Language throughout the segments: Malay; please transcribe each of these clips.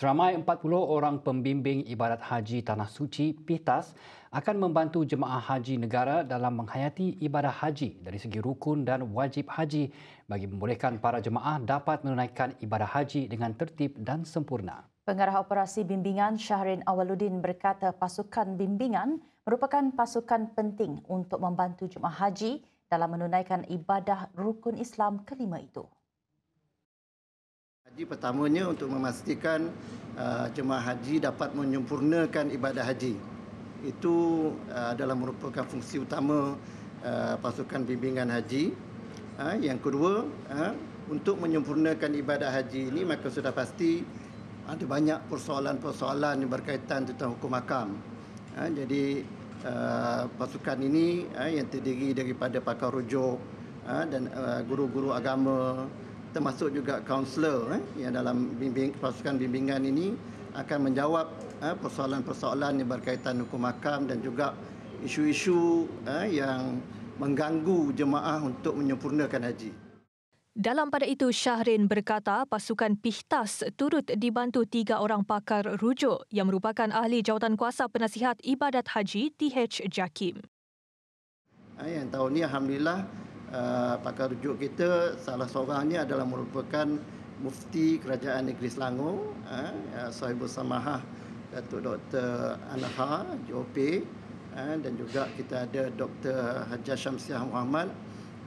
Seramai 40 orang pembimbing ibadat haji Tanah Suci PITAS akan membantu jemaah haji negara dalam menghayati ibadah haji dari segi rukun dan wajib haji bagi membolehkan para jemaah dapat menunaikan ibadah haji dengan tertib dan sempurna. Pengarah Operasi Bimbingan Syahrin Awaludin berkata pasukan bimbingan merupakan pasukan penting untuk membantu jemaah haji dalam menunaikan ibadah rukun Islam kelima itu haji pertamanya untuk memastikan uh, jemaah haji dapat menyempurnakan ibadah haji. Itu uh, adalah merupakan fungsi utama uh, pasukan bimbingan haji. Uh, yang kedua, uh, untuk menyempurnakan ibadah haji ini maka sudah pasti ada banyak persoalan-persoalan yang berkaitan tentang hukum akam. Uh, jadi uh, pasukan ini uh, yang terdiri daripada pakar rujuk uh, dan uh, guru-guru uh, agama, termasuk juga kaunselor eh, yang dalam bimbing, pasukan bimbingan ini akan menjawab eh, persoalan-persoalan yang berkaitan hukum makam dan juga isu-isu eh, yang mengganggu jemaah untuk menyempurnakan haji. Dalam pada itu, Syahrin berkata pasukan Pihtas turut dibantu tiga orang pakar rujuk yang merupakan ahli jawatan kuasa penasihat ibadat haji TH Jakim. Eh, yang tahun ini, Alhamdulillah, Eh, pakar rujuk kita salah seorangnya adalah merupakan mufti kerajaan negeri Selangor uh, eh, eh, Sohibul Samahah Datuk Dr. Anha, JOP uh, dan juga kita ada Dr. Hajar Syamsiah Muhammad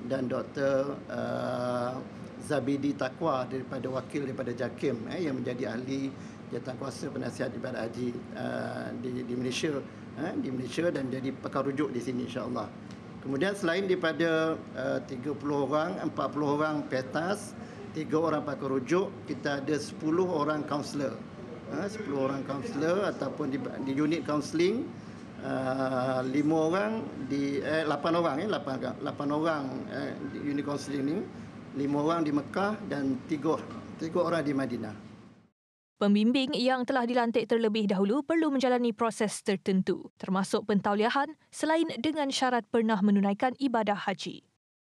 dan Dr. Uh, Zabidi Takwa daripada wakil daripada JAKIM uh, yang menjadi ahli jawatankuasa penasihat ibadah haji uh, di, di Malaysia uh, di Malaysia dan jadi pakar rujuk di sini insyaAllah Kemudian selain daripada eh, uh, 30 orang, 40 orang petas, 3 orang pakar rujuk, kita ada 10 orang kaunselor. Eh, uh, 10 orang kaunselor ataupun di, di unit kaunseling, uh, eh, 5 orang di eh, 8 orang eh 8, 8 orang eh, unit kaunseling ini, 5 orang di Mekah dan 3 3 orang di Madinah. Pembimbing yang telah dilantik terlebih dahulu perlu menjalani proses tertentu, termasuk pentauliahan selain dengan syarat pernah menunaikan ibadah haji.